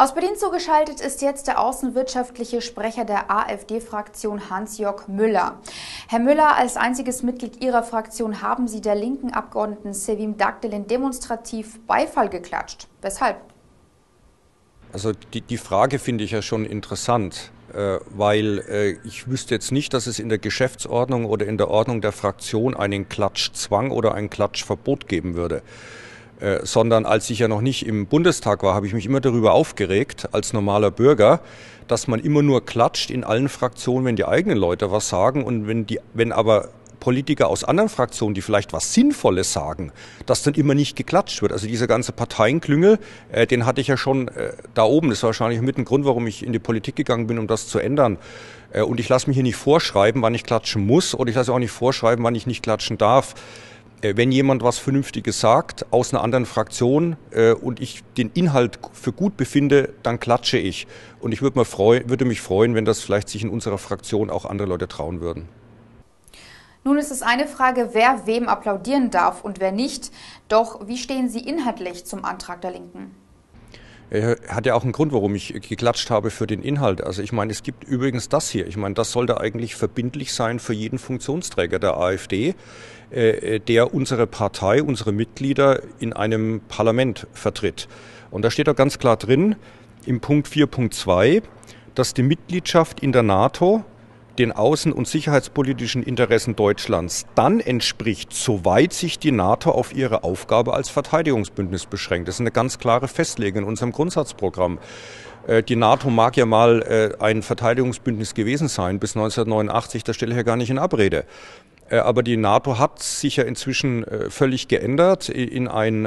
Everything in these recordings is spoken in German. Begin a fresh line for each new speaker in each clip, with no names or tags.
Aus Berlin zugeschaltet ist jetzt der außenwirtschaftliche Sprecher der AfD-Fraktion Hans-Jörg Müller. Herr Müller, als einziges Mitglied Ihrer Fraktion haben Sie der linken Abgeordneten Sevim Dagdelin demonstrativ Beifall geklatscht. Weshalb?
Also die, die Frage finde ich ja schon interessant, äh, weil äh, ich wüsste jetzt nicht, dass es in der Geschäftsordnung oder in der Ordnung der Fraktion einen Klatschzwang oder ein Klatschverbot geben würde. Äh, sondern als ich ja noch nicht im Bundestag war, habe ich mich immer darüber aufgeregt, als normaler Bürger, dass man immer nur klatscht in allen Fraktionen, wenn die eigenen Leute was sagen und wenn, die, wenn aber Politiker aus anderen Fraktionen, die vielleicht was Sinnvolles sagen, dass dann immer nicht geklatscht wird. Also dieser ganze Parteienklüngel, äh, den hatte ich ja schon äh, da oben. Das war wahrscheinlich mit ein Grund, warum ich in die Politik gegangen bin, um das zu ändern. Äh, und ich lasse mich hier nicht vorschreiben, wann ich klatschen muss und ich lasse auch nicht vorschreiben, wann ich nicht klatschen darf. Äh, wenn jemand was Vernünftiges sagt aus einer anderen Fraktion äh, und ich den Inhalt für gut befinde, dann klatsche ich. Und ich würde, freu würde mich freuen, wenn das vielleicht sich in unserer Fraktion auch andere Leute trauen würden.
Nun ist es eine Frage, wer wem applaudieren darf und wer nicht. Doch wie stehen Sie inhaltlich zum Antrag der Linken?
Er Hat ja auch einen Grund, warum ich geklatscht habe für den Inhalt. Also ich meine, es gibt übrigens das hier. Ich meine, das sollte eigentlich verbindlich sein für jeden Funktionsträger der AfD, äh, äh, der unsere Partei, unsere Mitglieder in einem Parlament vertritt. Und da steht auch ganz klar drin, im Punkt 4.2, dass die Mitgliedschaft in der NATO den außen- und sicherheitspolitischen Interessen Deutschlands dann entspricht, soweit sich die NATO auf ihre Aufgabe als Verteidigungsbündnis beschränkt. Das ist eine ganz klare Festlegung in unserem Grundsatzprogramm. Äh, die NATO mag ja mal äh, ein Verteidigungsbündnis gewesen sein bis 1989, das stelle ich ja gar nicht in Abrede. Äh, aber die NATO hat sich ja inzwischen völlig geändert in ein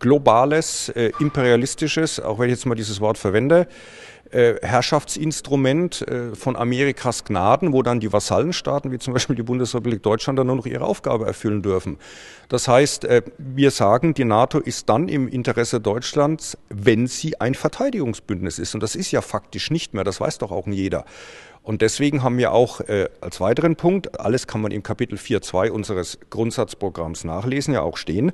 globales, äh, imperialistisches, auch wenn ich jetzt mal dieses Wort verwende, äh, Herrschaftsinstrument äh, von Amerikas Gnaden, wo dann die Vasallenstaaten wie zum Beispiel die Bundesrepublik Deutschland dann nur noch ihre Aufgabe erfüllen dürfen. Das heißt, äh, wir sagen, die NATO ist dann im Interesse Deutschlands, wenn sie ein Verteidigungsbündnis ist. Und das ist ja faktisch nicht mehr, das weiß doch auch jeder. Und deswegen haben wir auch äh, als weiteren Punkt, alles kann man im Kapitel 4.2 unseres Grundsatzprogramms nachlesen, ja auch stehen,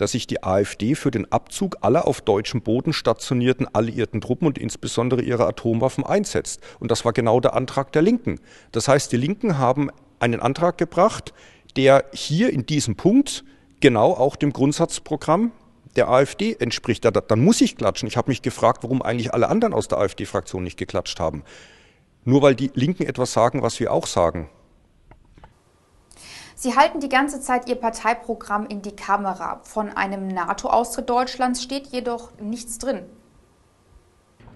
dass sich die AfD für den Abzug aller auf deutschem Boden stationierten alliierten Truppen und insbesondere ihrer Atomwaffen einsetzt. Und das war genau der Antrag der Linken. Das heißt, die Linken haben einen Antrag gebracht, der hier in diesem Punkt genau auch dem Grundsatzprogramm der AfD entspricht. Da, dann muss ich klatschen. Ich habe mich gefragt, warum eigentlich alle anderen aus der AfD-Fraktion nicht geklatscht haben. Nur weil die Linken etwas sagen, was wir auch sagen.
Sie halten die ganze Zeit ihr Parteiprogramm in die Kamera. Von einem NATO-Austritt Deutschlands steht jedoch nichts drin.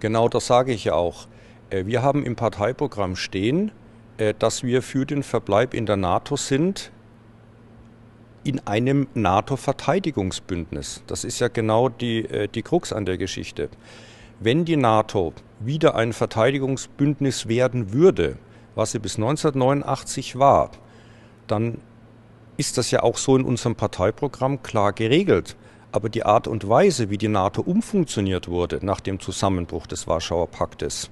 Genau das sage ich ja auch. Äh, wir haben im Parteiprogramm stehen, äh, dass wir für den Verbleib in der NATO sind, in einem NATO-Verteidigungsbündnis. Das ist ja genau die, äh, die Krux an der Geschichte. Wenn die NATO wieder ein Verteidigungsbündnis werden würde, was sie bis 1989 war, dann ist das ja auch so in unserem Parteiprogramm klar geregelt. Aber die Art und Weise, wie die NATO umfunktioniert wurde nach dem Zusammenbruch des Warschauer Paktes,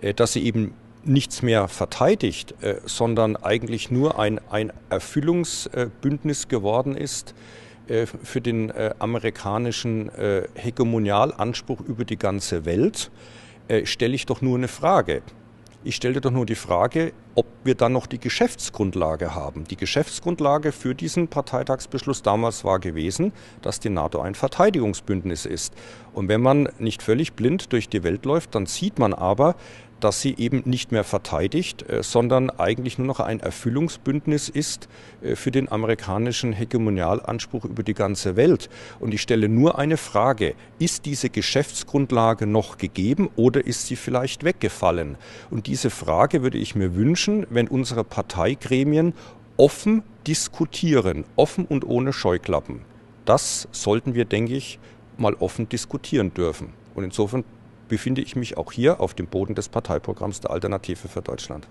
äh, dass sie eben nichts mehr verteidigt, äh, sondern eigentlich nur ein, ein Erfüllungsbündnis geworden ist äh, für den amerikanischen Hegemonialanspruch über die ganze Welt, stelle ich doch nur eine Frage. Ich stelle doch nur die Frage, ob wir dann noch die Geschäftsgrundlage haben. Die Geschäftsgrundlage für diesen Parteitagsbeschluss damals war gewesen, dass die NATO ein Verteidigungsbündnis ist. Und wenn man nicht völlig blind durch die Welt läuft, dann sieht man aber, dass sie eben nicht mehr verteidigt, äh, sondern eigentlich nur noch ein Erfüllungsbündnis ist äh, für den amerikanischen Hegemonialanspruch über die ganze Welt. Und ich stelle nur eine Frage, ist diese Geschäftsgrundlage noch gegeben oder ist sie vielleicht weggefallen? Und diese Frage würde ich mir wünschen, Menschen, wenn unsere Parteigremien offen diskutieren, offen und ohne Scheuklappen. Das sollten wir, denke ich, mal offen diskutieren dürfen. Und insofern befinde ich mich auch hier auf dem Boden des Parteiprogramms der Alternative für Deutschland.